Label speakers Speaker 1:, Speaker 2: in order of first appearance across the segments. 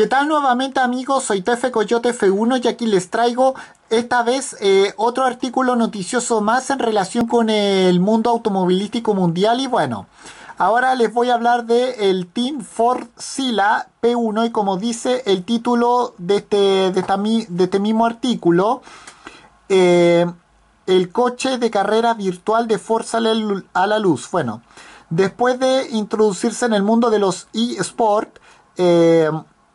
Speaker 1: ¿Qué tal nuevamente amigos? Soy Tefe Coyote F1 y aquí les traigo esta vez eh, otro artículo noticioso más en relación con el mundo automovilístico mundial y bueno, ahora les voy a hablar de Team Ford Sila P1 y como dice el título de este, de este mismo artículo, eh, el coche de carrera virtual de Ford sale a la luz. Bueno, después de introducirse en el mundo de los eSport, eh,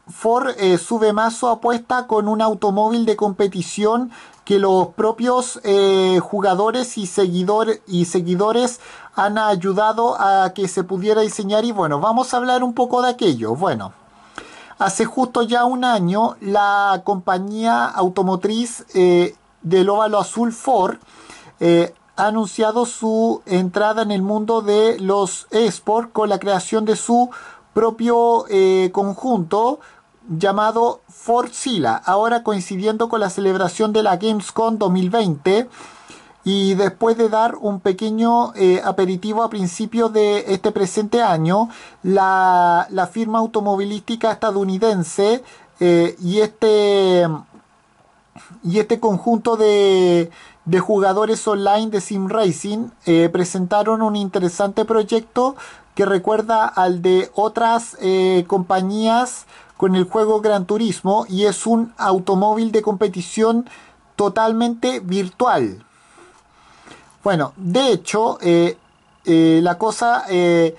Speaker 1: Ford eh, sube más su apuesta con un automóvil de competición que los propios eh, jugadores y, y seguidores han ayudado a que se pudiera diseñar y bueno, vamos a hablar un poco de aquello. Bueno, hace justo ya un año la compañía automotriz eh, del óvalo azul Ford ha anunciado su entrada en el mundo de los esports con la creación de su propio conjunto llamado Forzilla, ahora coincidiendo con la celebración de la Gamescom 2020 y después de dar un pequeño eh, aperitivo a principios de este presente año, la, firma automovilística estadounidense eh, y, este, y este conjunto de, de jugadores online de Sim Racing eh, presentaron un interesante proyecto que recuerda al de otras compañías con el juego Gran Turismo y es un automóvil de competición totalmente virtual. Bueno, de hecho, eh, eh, la, cosa, eh,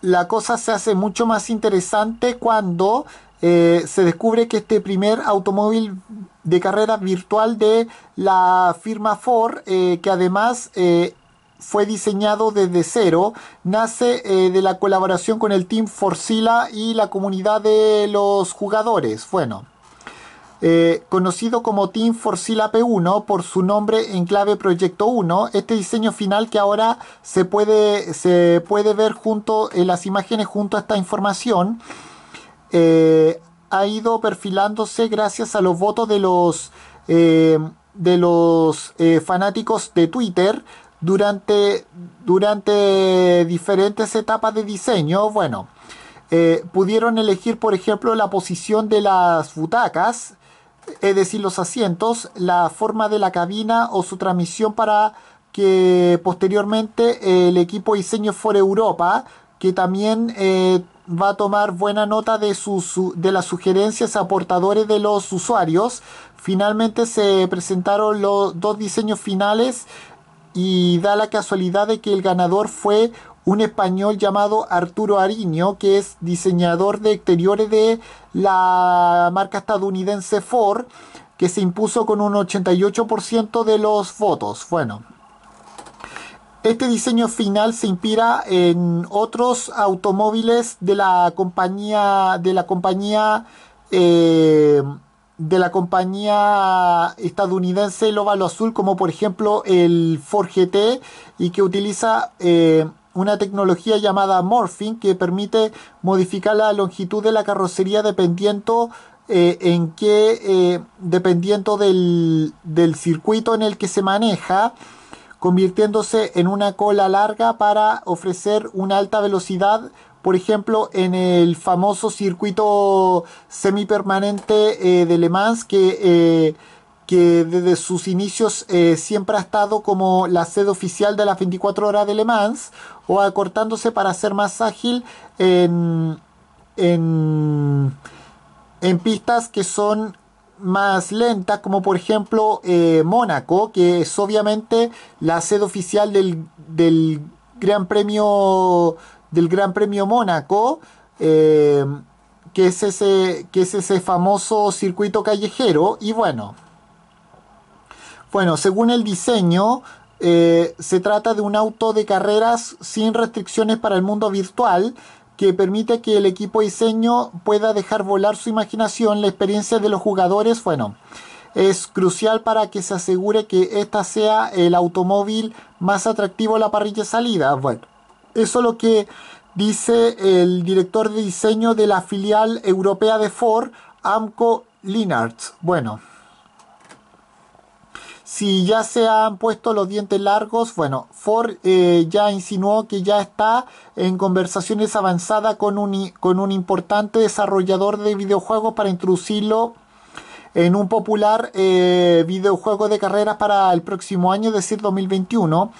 Speaker 1: la cosa se hace mucho más interesante cuando se descubre que este primer automóvil de carrera virtual de la firma Ford, que además fue diseñado desde cero, nace eh, de la colaboración con el Team Forcila y la comunidad de los jugadores. Bueno, eh, conocido como Team Forcila P1 por su nombre en clave Proyecto 1, este diseño final que ahora se puede, se puede ver junto en las imágenes junto a esta información. Eh, ha ido perfilándose gracias a los votos de los, de los fanáticos de Twitter, durante, durante diferentes etapas de diseño, bueno, eh, pudieron elegir, por ejemplo, la posición de las butacas, es decir, los asientos, la forma de la cabina o su transmisión para que posteriormente el equipo diseño for Europa, que también eh, va a tomar buena nota de, sus, de las sugerencias aportadores de los usuarios. Finalmente se presentaron los dos diseños finales y da la casualidad de que el ganador fue un español llamado Arturo Ariño, que es diseñador de exteriores de la marca estadounidense Ford, que se impuso con un 88% de los votos. Bueno, este diseño final se inspira en otros automóviles de la compañía de la compañía eh, de la compañía estadounidense óvalo Azul, como por ejemplo el Ford GT, y que utiliza eh, una tecnología llamada Morphing que permite modificar la longitud de la carrocería dependiendo eh, en eh, dependiendo del, del circuito en el que se maneja convirtiéndose en una cola larga para ofrecer una alta velocidad por ejemplo, en el famoso circuito semipermanente eh, de Le Mans, que, eh, que desde sus inicios eh, siempre ha estado como la sede oficial de las 24 horas de Le Mans, o acortándose para ser más ágil en, pistas que son más lentas, como por ejemplo Mónaco, que es obviamente la sede oficial del, del Gran Premio del Gran Premio Mónaco, eh, que, es ese, que es ese famoso circuito callejero. Y bueno, bueno según el diseño, eh, se trata de un auto de carreras sin restricciones para el mundo virtual que permite que el equipo diseño pueda dejar volar su imaginación, la experiencia de los jugadores, bueno, es crucial para que se asegure que esta sea el automóvil más atractivo a la parrilla salida. Bueno, eso es lo que dice el director de diseño de la filial europea de Ford, Amco Linards. Bueno, si ya se han puesto los dientes largos, bueno, Ford eh, ya insinuó que ya está en conversaciones avanzadas con un, con un importante desarrollador de videojuegos para introducirlo en un popular eh, videojuego de carreras para el próximo año, es decir, 2021.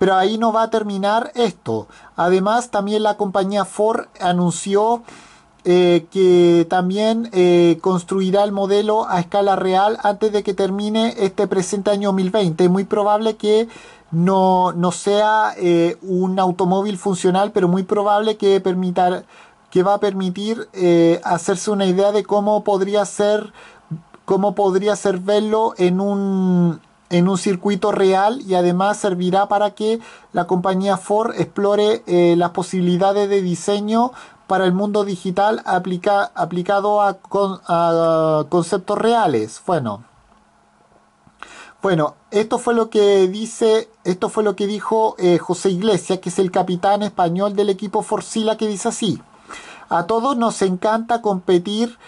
Speaker 1: Pero ahí no va a terminar esto. Además, también la compañía Ford anunció eh, que también eh, construirá el modelo a escala real antes de que termine este presente año 2020. muy probable que no, no sea eh, un automóvil funcional, pero muy probable que, que va a permitir hacerse una idea de cómo podría ser, cómo podría ser verlo en un, en un circuito real y además servirá para que la compañía Ford explore eh, las posibilidades de diseño para el mundo digital aplicado a, conceptos reales. Bueno, bueno, esto fue lo que dice, esto fue lo que dijo eh, José Iglesias, que es el capitán español del equipo Forcila, que dice así: a todos nos encanta competir.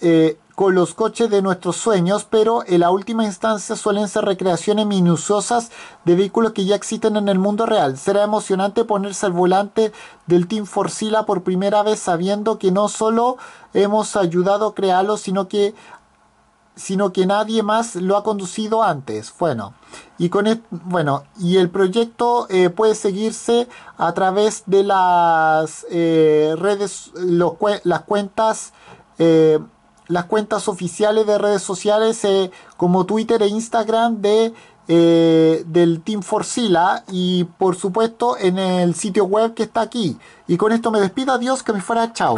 Speaker 1: Eh, con los coches de nuestros sueños, pero en la última instancia suelen ser recreaciones minuciosas de vehículos que ya existen en el mundo real. Será emocionante ponerse al volante del Team Forcila por primera vez sabiendo que no solo hemos ayudado a crearlo, sino que sino que nadie más lo ha conducido antes. Bueno, y con el, bueno, y el proyecto eh, puede seguirse a través de las eh, redes, los, las cuentas eh, las cuentas oficiales de redes sociales eh, como Twitter e Instagram de, eh, del Team Forcila y por supuesto en el sitio web que está aquí. Y con esto me despido, adiós, que me fuera, chao.